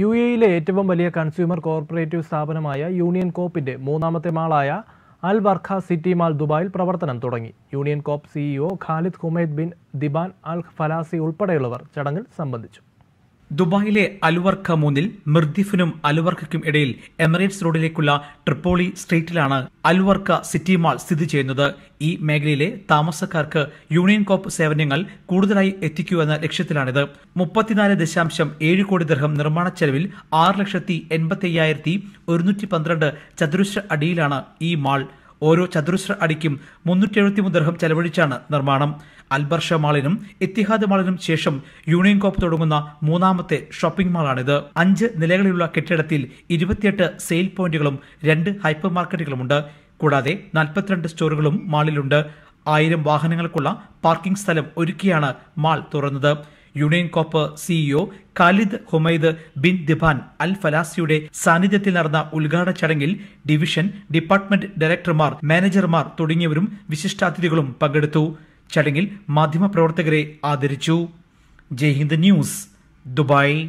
U എയിലെ ഏറ്റവും വലിയ കൺസ്യൂമർ കോർപ്പറേറ്റീവ് സ്ഥാപനമായ യൂണിയൻ കോപ്പിന്റെ മൂന്നാമത്തെ മാളായ അൽ ബർഖ സിറ്റി മാൾ ദുബായിൽ പ്രവർത്തനം തുടങ്ങി union coop CEO Khalid Humaid bin Dhiban Al Falasi ഉൾപ്പെടെയുള്ളവർ ചടങ്ങിൽ സംബന്ധിച്ചു ദുബായിലെ അലുവർക്ക മൂന്നിൽ മിർദിഫിനും അലുവർക്കും ഇടയിൽ എമിറേറ്റ്സ് റോഡിലേക്കുള്ള ട്രിപ്പോളി സ്ട്രീറ്റിലാണ് അലുവർക്ക സിറ്റി മാൾ സ്ഥിതി ചെയ്യുന്നത് ഈ മേഖലയിലെ താമസക്കാർക്ക് യൂണിയൻ കോപ്പ് സേവനങ്ങൾ കൂടുതലായി എത്തിക്കൂ എന്ന ലക്ഷ്യത്തിലാണിത് മുപ്പത്തിനാല് ദശാംശം ഏഴ് കോടി ദർഹം നിർമ്മാണ ചെലവിൽ ആറ് ലക്ഷത്തി എൺപത്തി അയ്യായിരത്തി ഒരുന്നൂറ്റി പന്ത്രണ്ട് ചതുരശ്ര അടിയിലാണ് ഈ മാൾ ഓരോ ചതുരശ്ര അടിക്കും മുന്നൂറ്റി എഴുപത്തിമൂന്ന് ദർഹം ചെലവഴിച്ചാണ് നിർമ്മാണം അൽബർഷ മാളിനും ഇത്തിഹാദ് മാളിനും ശേഷം യൂണിയൻ കോപ്പ് തുടങ്ങുന്ന മൂന്നാമത്തെ ഷോപ്പിംഗ് മാളാണിത് അഞ്ച് നിലകളിലുള്ള കെട്ടിടത്തിൽ ഇരുപത്തിയെട്ട് സെയിൽ പോയിന്റുകളും രണ്ട് ഹൈപ്പർ മാർക്കറ്റുകളുമുണ്ട് കൂടാതെ നാൽപ്പത്തിരണ്ട് സ്റ്റോറുകളും മാളിലുണ്ട് ആയിരം വാഹനങ്ങൾക്കുള്ള പാർക്കിംഗ് സ്ഥലം ഒരുക്കിയാണ് മാൾ തുറന്നത് union coop CEO Khalid Humaid bin Dhiban Al ഫലാസിയുടെ സാന്നിധ്യത്തിൽ നടന്ന ഉദ്ഘാടന ചടങ്ങിൽ ഡിവിഷൻ ഡിപ്പാർട്ട്മെന്റ് ഡയറക്ടർമാർ മാനേജർമാർ തുടങ്ങിയവരും വിശിഷ്ടാതിഥികളും പങ്കെടുത്തു ചടങ്ങിൽ മാധ്യമപ്രവർത്തകരെ ആദരിച്ചു ജയ്ഹിന്ദ് ന്യൂസ് ദുബായ്